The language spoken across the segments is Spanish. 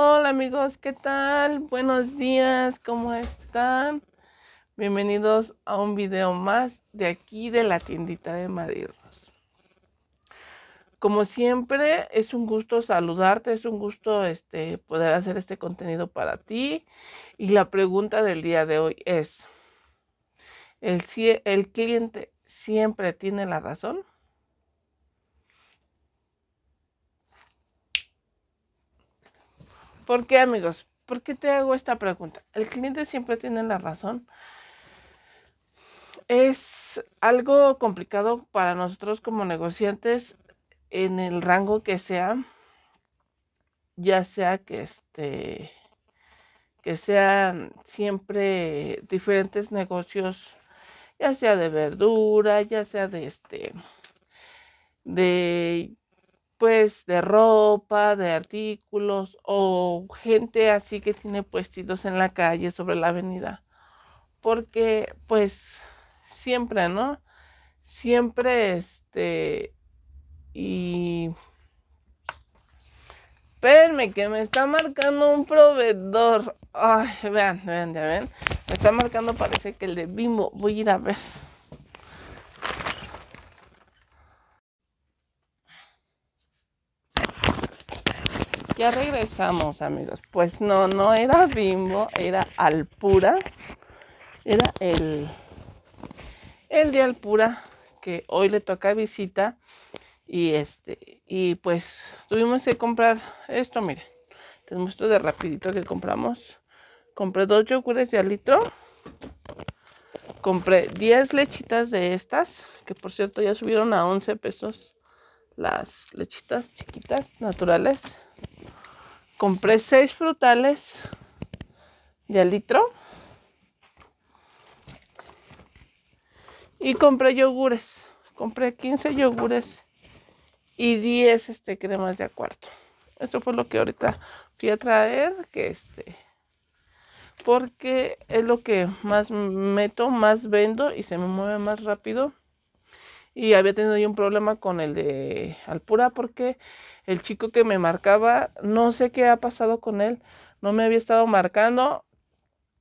Hola amigos, ¿qué tal? Buenos días, ¿cómo están? Bienvenidos a un video más de aquí de la tiendita de Madrid Como siempre, es un gusto saludarte, es un gusto este, poder hacer este contenido para ti. Y la pregunta del día de hoy es, ¿el, el cliente siempre tiene la razón? ¿Por qué, amigos? ¿Por qué te hago esta pregunta? El cliente siempre tiene la razón. Es algo complicado para nosotros como negociantes en el rango que sea, ya sea que este que sean siempre diferentes negocios, ya sea de verdura, ya sea de este de pues de ropa, de artículos o gente así que tiene puestitos en la calle sobre la avenida. Porque pues siempre, ¿no? Siempre este y Espérenme que me está marcando un proveedor. Ay, vean, vean, ya ven. Me está marcando, parece que el de Bimbo. Voy a ir a ver. Ya regresamos, amigos. Pues no, no era Bimbo, era Alpura. Era el, el de Alpura que hoy le toca visita. Y este, y pues tuvimos que comprar esto, miren. Les muestro de rapidito que compramos. Compré dos yogures de al litro. Compré 10 lechitas de estas, que por cierto ya subieron a 11 pesos las lechitas chiquitas naturales compré seis frutales de al litro. Y compré yogures. Compré 15 yogures y 10 este, cremas de cuarto Esto fue lo que ahorita fui a traer. Que este, porque es lo que más meto, más vendo y se me mueve más rápido. Y había tenido yo un problema con el de Alpura porque el chico que me marcaba, no sé qué ha pasado con él, no me había estado marcando.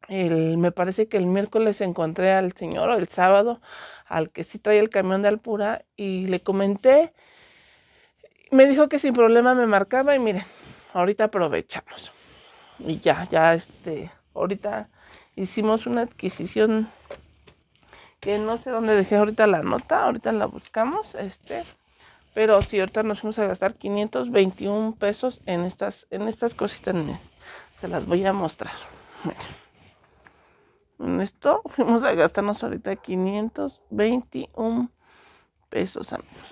me parece que el miércoles encontré al señor, o el sábado, al que sí traía el camión de Alpura, y le comenté. Me dijo que sin problema me marcaba y miren, ahorita aprovechamos. Y ya, ya este, ahorita hicimos una adquisición que no sé dónde dejé ahorita la nota, ahorita la buscamos, este, pero si ahorita nos vamos a gastar 521 pesos en estas, en estas cositas, se las voy a mostrar, en esto fuimos a gastarnos ahorita 521 pesos, amigos.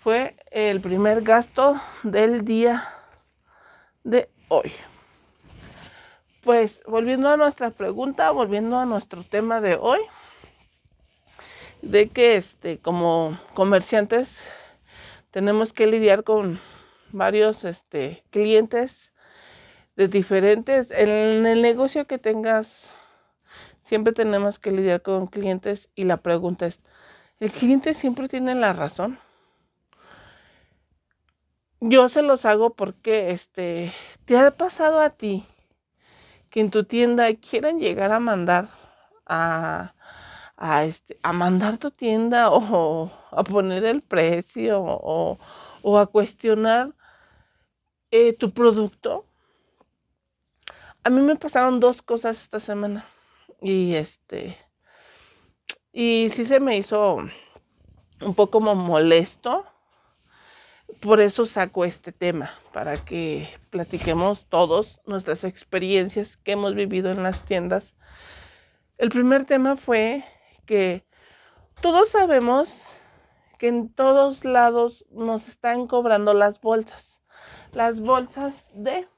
Fue el primer gasto del día de hoy pues volviendo a nuestra pregunta, volviendo a nuestro tema de hoy, de que este, como comerciantes tenemos que lidiar con varios este, clientes de diferentes, en el negocio que tengas, siempre tenemos que lidiar con clientes y la pregunta es, ¿el cliente siempre tiene la razón? Yo se los hago porque este, te ha pasado a ti que en tu tienda quieran llegar a mandar a a, este, a mandar tu tienda o a poner el precio o, a cuestionar eh, tu producto. A mí me pasaron dos cosas esta semana y este y sí se me hizo un poco como molesto. Por eso saco este tema, para que platiquemos todos nuestras experiencias que hemos vivido en las tiendas. El primer tema fue que todos sabemos que en todos lados nos están cobrando las bolsas. Las bolsas de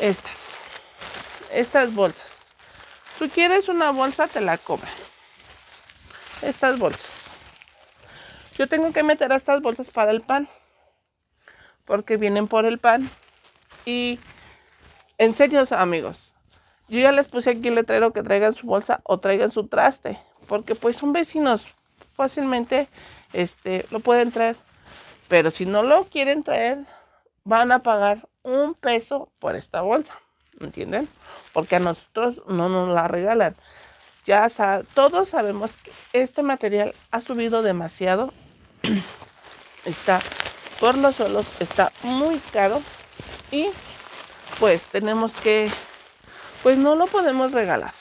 estas. Estas bolsas. si quieres una bolsa, te la cobran. Estas bolsas. Yo tengo que meter estas bolsas para el pan. Porque vienen por el pan. Y en serio, amigos, yo ya les puse aquí el letrero que traigan su bolsa o traigan su traste, porque pues son vecinos, fácilmente este, lo pueden traer. Pero si no lo quieren traer, van a pagar un peso por esta bolsa, ¿entienden? Porque a nosotros no nos la regalan. Ya todos sabemos que este material ha subido demasiado. está por los suelos, está muy caro y pues tenemos que pues no lo podemos regalar.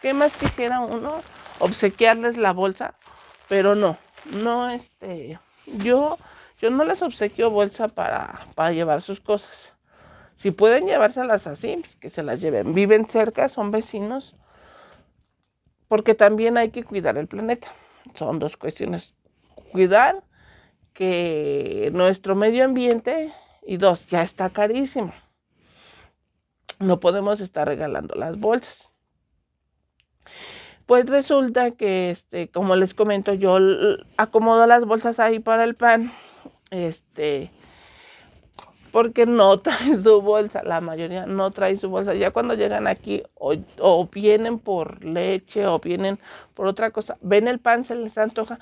¿Qué más quisiera uno? Obsequiarles la bolsa, pero no, no este, yo, yo no les obsequio bolsa para, para llevar sus cosas. Si pueden llevárselas así, pues que se las lleven. Viven cerca, son vecinos, porque también hay que cuidar el planeta. Son dos cuestiones. Cuidar que nuestro medio ambiente y dos, ya está carísimo. No podemos estar regalando las bolsas. Pues resulta que, este, como les comento, yo acomodo las bolsas ahí para el pan. Este, porque no trae su bolsa, la mayoría no trae su bolsa. Ya cuando llegan aquí o, vienen por leche o vienen por otra cosa, ven el pan, se les antoja,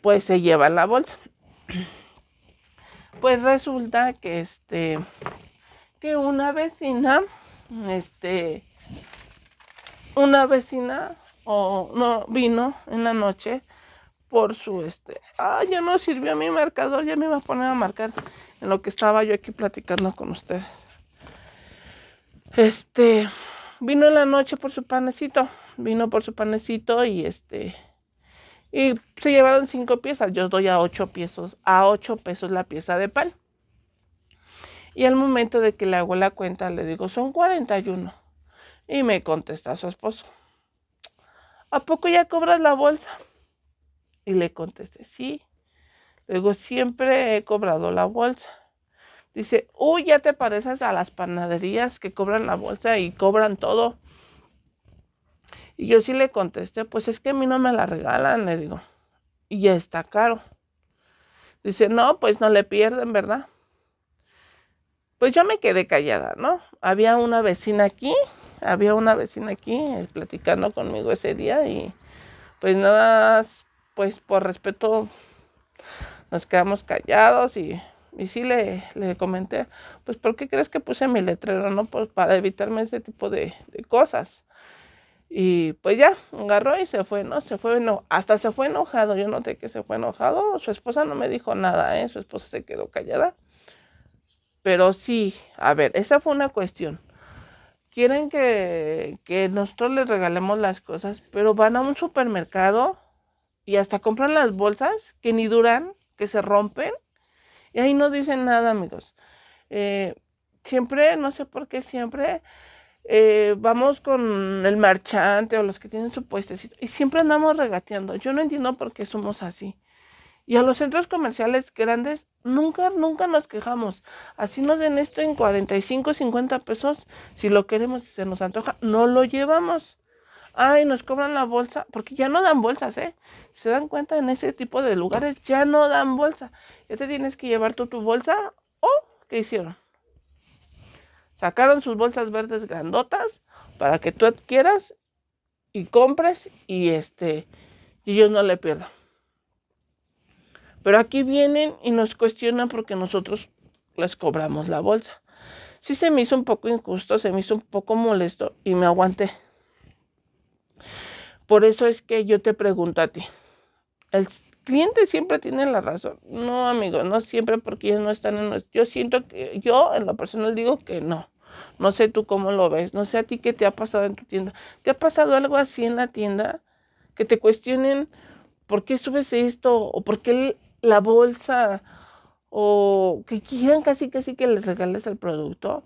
pues se llevan la bolsa. Pues resulta que este que una vecina este, una vecina o no vino en la noche por su este, ah, ya no sirvió mi marcador, ya me iba a poner a marcar en lo que estaba yo aquí platicando con ustedes. Este, vino en la noche por su panecito, vino por su panecito y este y se llevaron cinco piezas, yo doy a ocho pesos, a ocho pesos la pieza de pan. Y al momento de que le hago la cuenta, le digo, son 41. Y me contesta su esposo, ¿a poco ya cobras la bolsa? Y le contesté, sí. luego siempre he cobrado la bolsa. Dice, uy, ya te pareces a las panaderías que cobran la bolsa y cobran todo. Y yo sí le contesté, pues es que a mí no me la regalan, le digo. Y ya está caro. Dice, no, pues no le pierden, ¿verdad? Pues yo me quedé callada, ¿no? Había una vecina aquí, había una vecina aquí eh, platicando conmigo ese día y pues nada, pues por respeto nos quedamos callados y, y sí le, le, comenté, pues ¿por qué crees que puse mi letrero? No, pues para evitarme ese tipo de, cosas. Y pues ya, agarró y se fue, ¿no? Se fue, no, hasta se fue enojado. Yo noté que se fue enojado. Su esposa no me dijo nada, ¿eh? Su esposa se quedó callada. Pero sí, a ver, esa fue una cuestión. Quieren que, que nosotros les regalemos las cosas, pero van a un supermercado y hasta compran las bolsas que ni duran, que se rompen, y ahí no dicen nada, amigos. Eh, siempre, no sé por qué siempre, eh, vamos con el marchante o los que tienen su puestecito y siempre andamos regateando. Yo no entiendo por qué somos así. Y a los centros comerciales grandes nunca, nunca nos quejamos. Así nos den esto en 45, 50 pesos. Si lo queremos se nos antoja, no lo llevamos. Ay, nos cobran la bolsa, porque ya no dan bolsas, ¿eh? Se dan cuenta en ese tipo de lugares, ya no dan bolsa. Ya te tienes que llevar tú tu bolsa o, ¿qué hicieron? Sacaron sus bolsas verdes grandotas para que tú adquieras y compres y este, y ellos no le pierdan. Pero aquí vienen y nos cuestionan porque nosotros les cobramos la bolsa. Sí se me hizo un poco injusto, se me hizo un poco molesto y me aguanté. Por eso es que yo te pregunto a ti, ¿el cliente siempre tiene la razón? No, amigo, no siempre porque ellos no están en nuestro... Yo siento que yo en lo personal digo que no. No sé tú cómo lo ves, no sé a ti qué te ha pasado en tu tienda. ¿Te ha pasado algo así en la tienda? Que te cuestionen por qué subes esto o por qué la bolsa o que quieran casi casi que les regales el producto.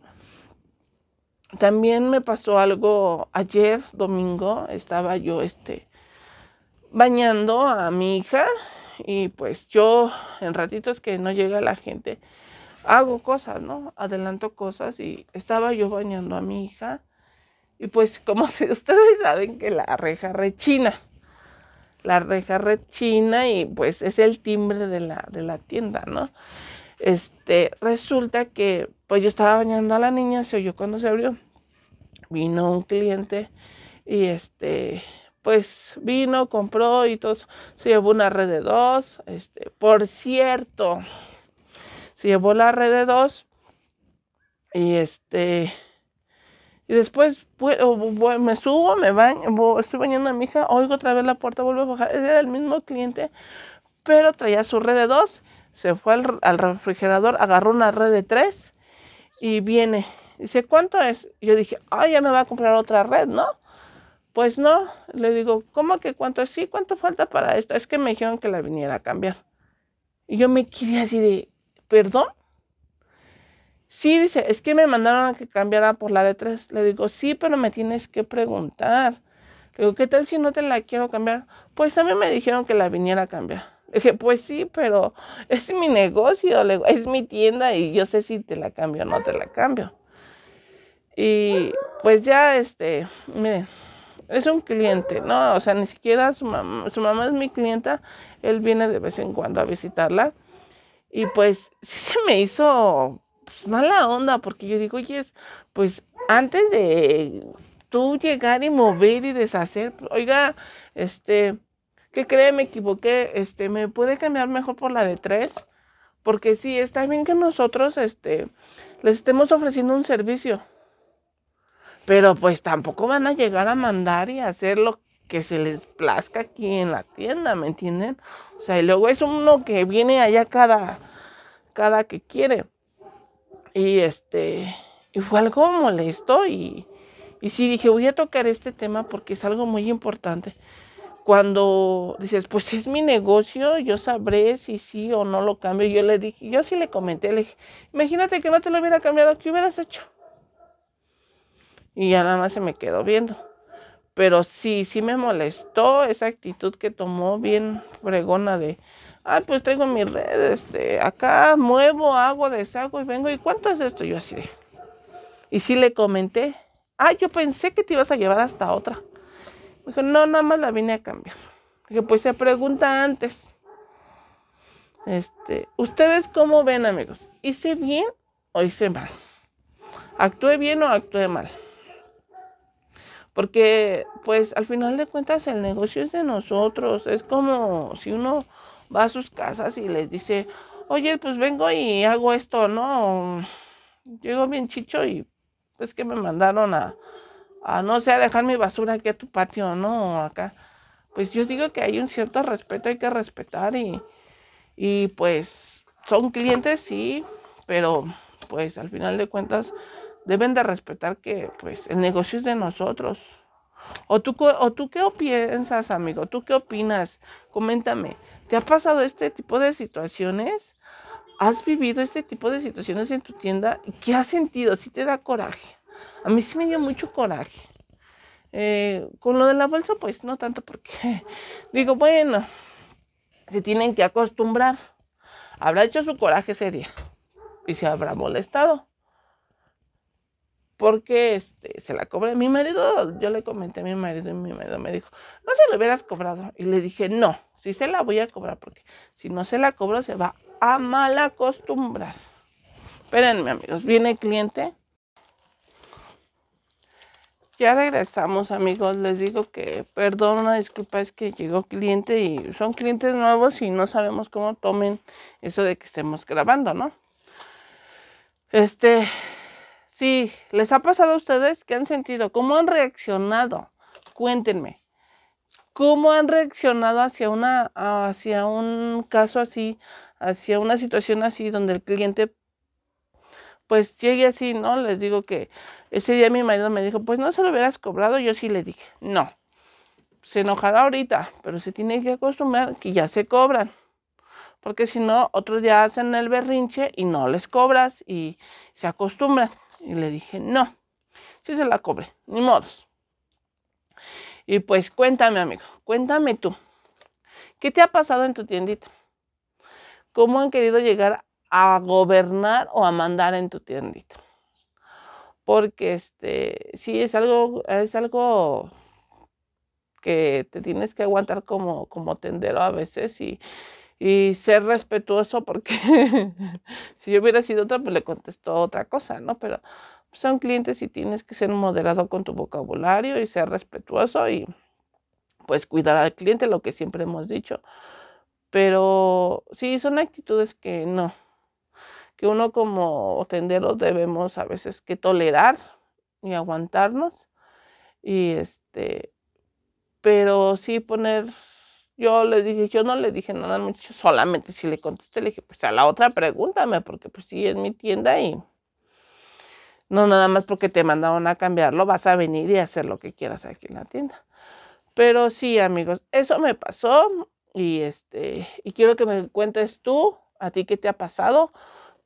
También me pasó algo ayer domingo, estaba yo este bañando a mi hija y pues yo en ratitos que no llega la gente hago cosas, ¿no? Adelanto cosas y estaba yo bañando a mi hija y pues como si ustedes saben que la reja rechina la reja china y pues es el timbre de la, de la tienda, ¿no? Este, resulta que pues yo estaba bañando a la niña, se oyó cuando se abrió. Vino un cliente y este, pues vino, compró y todo, se llevó una red de dos, este, por cierto, se llevó la red de dos y este, y después pues, me subo, me baño, estoy bañando a mi hija, oigo otra vez la puerta, vuelvo a bajar. Era el mismo cliente, pero traía su red de dos. Se fue al, refrigerador, agarró una red de tres y viene. Dice, ¿cuánto es? Yo dije, ay, ya me va a comprar otra red, ¿no? Pues no, le digo, ¿cómo que cuánto es? Sí, ¿cuánto falta para esto? Es que me dijeron que la viniera a cambiar. Y yo me quedé así de, ¿perdón? Sí, dice, es que me mandaron a que cambiara por la de tres. Le digo, sí, pero me tienes que preguntar. Le digo, ¿qué tal si no te la quiero cambiar? Pues a mí me dijeron que la viniera a cambiar. Le dije, pues sí, pero es mi negocio, es mi tienda y yo sé si te la cambio o no te la cambio. Y pues ya, este, miren, es un cliente, ¿no? O sea, ni siquiera su mamá, su mamá es mi clienta, él viene de vez en cuando a visitarla. Y pues sí se me hizo pues, mala onda, porque yo digo, oye, pues antes de tú llegar y mover y deshacer, oiga, este, ¿qué cree? Me equivoqué, este, ¿me puede cambiar mejor por la de tres? Porque sí, está bien que nosotros, este, les estemos ofreciendo un servicio, pero pues tampoco van a llegar a mandar y hacer lo que se les plazca aquí en la tienda, ¿me entienden? O sea, y luego es uno que viene allá cada, cada que quiere. Y este, y fue algo molesto y, y sí dije, voy a tocar este tema porque es algo muy importante. Cuando dices, pues es mi negocio, yo sabré si sí o no lo cambio. Yo le dije, yo sí le comenté, le dije, imagínate que no te lo hubiera cambiado, ¿qué hubieras hecho? Y ya nada más se me quedó viendo. Pero sí, sí me molestó esa actitud que tomó bien fregona de, ah, pues tengo mi red, este, acá muevo, hago, deshago y vengo. ¿Y cuánto es esto? Yo así Y sí le comenté, ah, yo pensé que te ibas a llevar hasta otra. Me dijo, no, nada más la vine a cambiar. Dije, pues se pregunta antes. Este, ¿ustedes cómo ven, amigos? ¿Hice bien o hice mal? ¿Actué bien o actué mal? Porque, pues, al final de cuentas, el negocio es de nosotros. Es como si uno va a sus casas y les dice, oye, pues vengo y hago esto, ¿no? Llego bien chicho y pues que me mandaron a, a, no sé, a dejar mi basura aquí a tu patio, ¿no? Acá. Pues yo digo que hay un cierto respeto, hay que respetar y, y pues son clientes, sí, pero pues al final de cuentas deben de respetar que pues el negocio es de nosotros. ¿O tú, o tú qué piensas, amigo? ¿Tú qué opinas? Coméntame. ¿Te ha pasado este tipo de situaciones? ¿Has vivido este tipo de situaciones en tu tienda? ¿Qué has sentido? ¿Sí te da coraje? A mí sí me dio mucho coraje. Eh, con lo de la bolsa, pues no tanto porque digo, bueno, se tienen que acostumbrar. Habrá hecho su coraje ese día y se habrá molestado porque este, se la cobra mi marido. Yo le comenté a mi marido y mi marido me dijo, no se lo hubieras cobrado. Y le dije, no, Si se la voy a cobrar porque si no se la cobro se va a mal acostumbrar. Espérenme amigos, viene cliente. Ya regresamos amigos, les digo que perdón, una disculpa es que llegó cliente y son clientes nuevos y no sabemos cómo tomen eso de que estemos grabando, ¿no? Este, si ¿les ha pasado a ustedes? ¿Qué han sentido? ¿Cómo han reaccionado? Cuéntenme. ¿Cómo han reaccionado hacia, una, hacia un caso así, hacia una situación así donde el cliente pues llegue así, ¿no? Les digo que ese día mi marido me dijo, pues no se lo hubieras cobrado, yo sí le dije, no, se enojará ahorita, pero se tiene que acostumbrar que ya se cobran, porque si no, otro día hacen el berrinche y no les cobras y se acostumbran. Y le dije, no, sí se la cobre ni modos. Y pues cuéntame, amigo, cuéntame tú, ¿qué te ha pasado en tu tiendita? ¿Cómo han querido llegar a gobernar o a mandar en tu tiendita? Porque este, sí es algo, es algo que te tienes que aguantar como, como tendero a veces y y ser respetuoso porque si yo hubiera sido otra, pues le contestó otra cosa, ¿no? Pero pues, son clientes y tienes que ser moderado con tu vocabulario y ser respetuoso y pues cuidar al cliente, lo que siempre hemos dicho. Pero sí, son actitudes que no, que uno como tenderos debemos a veces que tolerar y aguantarnos y este, pero sí poner yo le dije, yo no le dije nada mucho, solamente si le contesté, le dije, pues a la otra pregúntame, porque pues sí, es mi tienda y no nada más porque te mandaron a cambiarlo, vas a venir y hacer lo que quieras aquí en la tienda. Pero sí, amigos, eso me pasó y este, y quiero que me cuentes tú, a ti qué te ha pasado,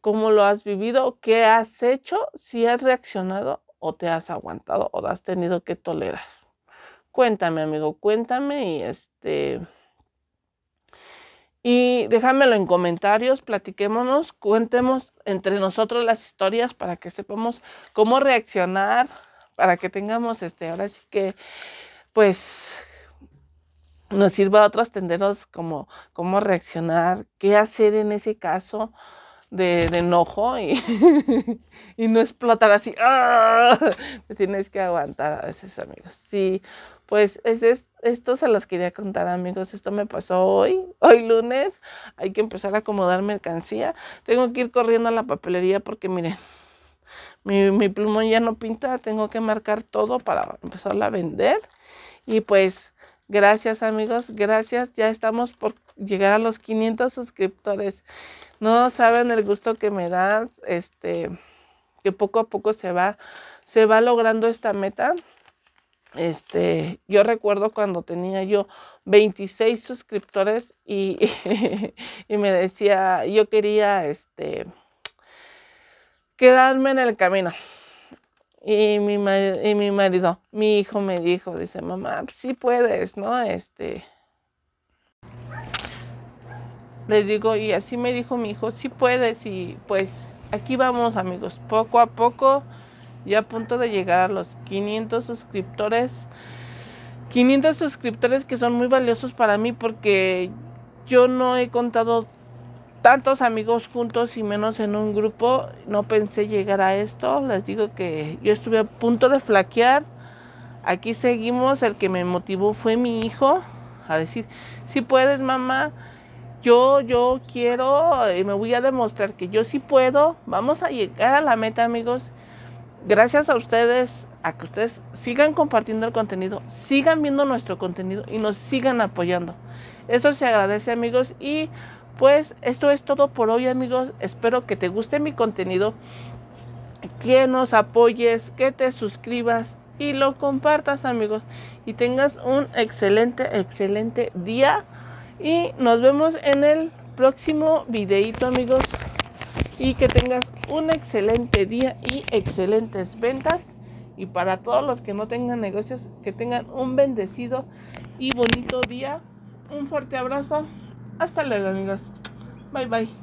cómo lo has vivido, qué has hecho, si has reaccionado o te has aguantado o has tenido que tolerar. Cuéntame, amigo, cuéntame y este y déjamelo en comentarios, platiquémonos, cuentemos entre nosotros las historias para que sepamos cómo reaccionar, para que tengamos este, ahora sí que, pues, nos sirva a otros tenderos como cómo reaccionar, qué hacer en ese caso de, enojo y, y, no explotar así. Ah", te tienes que aguantar a veces, amigos. Sí, pues es es esto se los quería contar amigos, esto me pasó hoy, hoy lunes, hay que empezar a acomodar mercancía, tengo que ir corriendo a la papelería porque miren, mi, mi plumón ya no pinta, tengo que marcar todo para empezarla a vender y pues gracias amigos, gracias, ya estamos por llegar a los 500 suscriptores, no saben el gusto que me da, este, que poco a poco se va, se va logrando esta meta. Este, yo recuerdo cuando tenía yo 26 suscriptores y, me decía, yo quería este, quedarme en el camino. Y mi, y mi marido, mi hijo me dijo, dice, mamá, sí puedes, ¿no? Este, le digo, y así me dijo mi hijo, sí puedes, y pues aquí vamos amigos, poco a poco ya a punto de llegar a los 500 suscriptores. 500 suscriptores que son muy valiosos para mí porque yo no he contado tantos amigos juntos y menos en un grupo. No pensé llegar a esto. Les digo que yo estuve a punto de flaquear. Aquí seguimos. El que me motivó fue mi hijo a decir, si puedes mamá, yo, yo quiero y eh, me voy a demostrar que yo sí puedo. Vamos a llegar a la meta amigos gracias a ustedes, a que ustedes sigan compartiendo el contenido, sigan viendo nuestro contenido y nos sigan apoyando. Eso se agradece amigos y pues esto es todo por hoy amigos. Espero que te guste mi contenido, que nos apoyes, que te suscribas y lo compartas amigos. Y tengas un excelente, excelente día y nos vemos en el próximo videito amigos y que tengas un excelente día y excelentes ventas. Y para todos los que no tengan negocios, que tengan un bendecido y bonito día. Un fuerte abrazo. Hasta luego amigos. Bye bye.